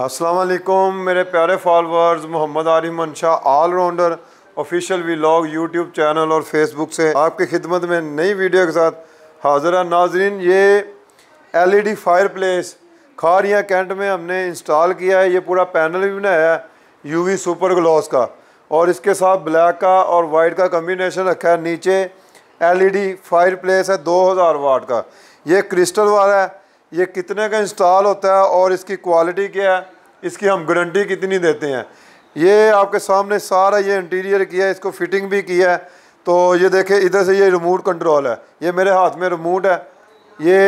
असलम मेरे प्यारे followers Mohammad Shah Mansha all rounder official vlog YouTube channel और फेसबुक से आपकी खिदमत में नई वीडियो के साथ हाजिर है नाजरीन ये एलईडी फायरप्लेस या कैंट में हमने इंस्टॉल किया है ये पूरा पैनल भी बनाया है यूवी सुपर ग्लॉस का और इसके साथ ब्लैक का और वाइट का कम्बिनेशन रखा है नीचे एलईडी फायर प्लेस है 2000 वाट का ये क्रिस्टल वाला है ये कितने का इंस्टॉल होता है और इसकी क्वालिटी क्या है इसकी हम गारंटी कितनी देते हैं ये आपके सामने सारा ये इंटीरियर किया है इसको फिटिंग भी किया है तो ये देखें इधर से ये रिमोट कंट्रोल है ये मेरे हाथ में रिमोट है ये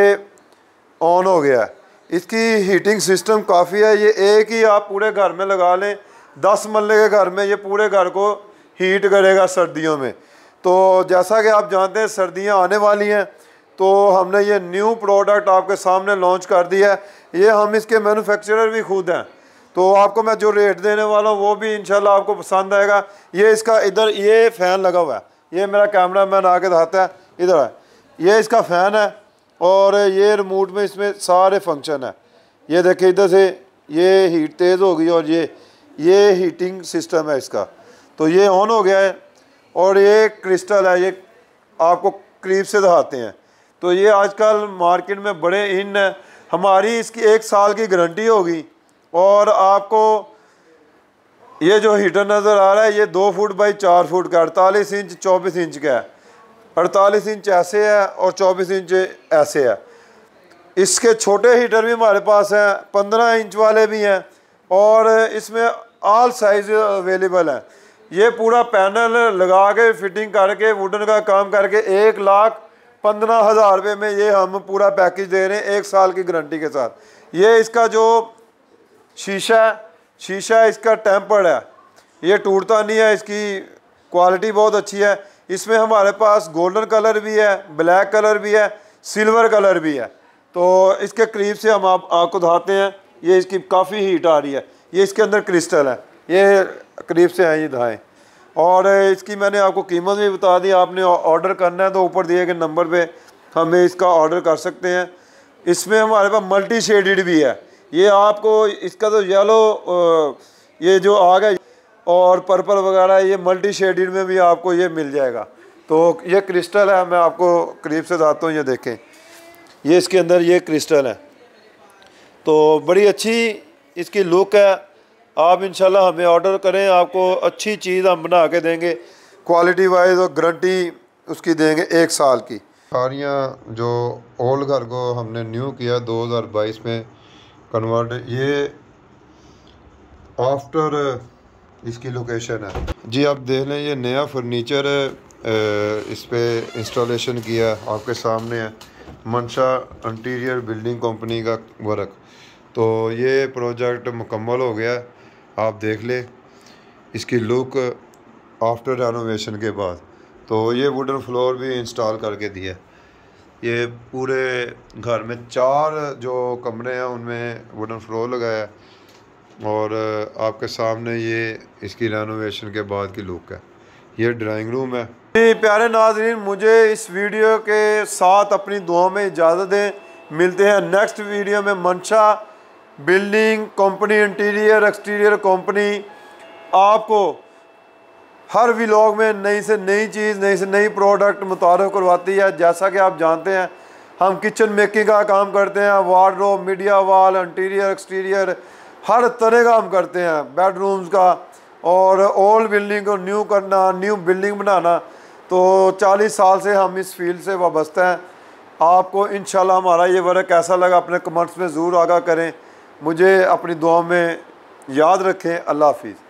ऑन हो गया है इसकी हीटिंग सिस्टम काफ़ी है ये एक ही आप पूरे घर में लगा लें दस मल्ले के घर में ये पूरे घर को हीट करेगा सर्दियों में तो जैसा कि आप जानते हैं सर्दियां आने वाली हैं तो हमने ये न्यू प्रोडक्ट आपके सामने लॉन्च कर दिया है ये हम इसके मैन्युफैक्चरर भी खुद हैं तो आपको मैं जो रेट देने वाला हूँ वो भी इनशाला आपको पसंद आएगा ये इसका इधर ये फ़ैन लगा हुआ है ये मेरा कैमरा मैन आके दिखाता है इधर है ये इसका फ़ैन है और ये रिमोट में इसमें सारे फंक्शन है ये देखिए इधर से ये हीट तेज़ होगी और ये ये हीटिंग सिस्टम है इसका तो ये ऑन हो गया है और ये क्रिस्टल है ये आपको करीब से दिखाते हैं तो ये आजकल मार्केट में बड़े इन है हमारी इसकी एक साल की गारंटी होगी और आपको ये जो हीटर नज़र आ रहा है ये दो फुट बाई चार फुट का अड़तालीस इंच चौबीस इंच का है अड़तालीस इंच ऐसे है और चौबीस इंच ऐसे है इसके छोटे हीटर भी हमारे पास हैं पंद्रह इंच वाले भी हैं और इसमें ऑल साइज अवेलेबल है ये पूरा पैनल लगा के फिटिंग करके वुडन का काम करके एक लाख पंद्रह हज़ार रुपये में ये हम पूरा पैकेज दे रहे हैं एक साल की गारंटी के साथ ये इसका जो शीशा है शीशा इसका टेम्पर्ड है ये टूटता नहीं है इसकी क्वालिटी बहुत अच्छी है इसमें हमारे पास गोल्डन कलर भी है ब्लैक कलर भी है सिल्वर कलर भी है तो इसके करीब से हम आप, आपको दिखाते हैं ये इसकी काफ़ी हीट आ रही है ये इसके अंदर क्रिस्टल है ये करीब से हैं ये दाएँ और इसकी मैंने आपको कीमत भी बता दी आपने ऑर्डर करना है तो ऊपर दिए गए नंबर पे हमें इसका ऑर्डर कर सकते हैं इसमें हमारे पास मल्टी शेडेड भी है ये आपको इसका तो येलो ये जो आ गया और पर्पल वगैरह ये मल्टी शेडेड में भी आपको ये मिल जाएगा तो ये क्रिस्टल है मैं आपको करीब से जाता हूँ ये देखें ये इसके अंदर ये क्रिस्टल है तो बड़ी अच्छी इसकी लुक है आप इन हमें ऑर्डर करें आपको अच्छी चीज़ हम बना के देंगे क्वालिटी वाइज और गारंटी उसकी देंगे एक साल की सारियाँ जो ओल्ड घर को हमने न्यू किया 2022 में कन्वर्ट ये आफ्टर इसकी लोकेशन है जी आप देख लें ये नया फर्नीचर है इस पर इंस्टॉलेशन किया आपके सामने है मनशा इंटीरियर बिल्डिंग कंपनी का वर्क तो ये प्रोजेक्ट मुकम्मल हो गया आप देख लें इसकी लुक आफ्टर रेनोवेशन के बाद तो ये वुडन फ्लोर भी इंस्टॉल करके दिया ये पूरे घर में चार जो कमरे हैं उनमें वुडन फ्लोर लगाया और आपके सामने ये इसकी रेनोवेशन के बाद की लुक है ये ड्राइंग रूम है प्यारे नाजरीन मुझे इस वीडियो के साथ अपनी दुआ में इजाज़त दें मिलते हैं नेक्स्ट वीडियो में Mansha building company interior exterior company आपको हर व्लॉग में नई से नई चीज़ नई से नई प्रोडक्ट मुतारफ़ करवाती है जैसा कि आप जानते हैं हम किचन मेकिंग का काम करते हैं wardrobe media wall interior exterior हर तरह का हम करते हैं बेडरूम्स का और ओल्ड बिल्डिंग को न्यू करना न्यू बिल्डिंग बनाना तो 40 साल से हम इस फील्ड से वाबस्ता हैं आपको इन हमारा ये वर्क कैसा लगा अपने कमेंट्स में ज़रूर आगा करें मुझे अपनी दुआ में याद रखें अल्लाह हाफिज़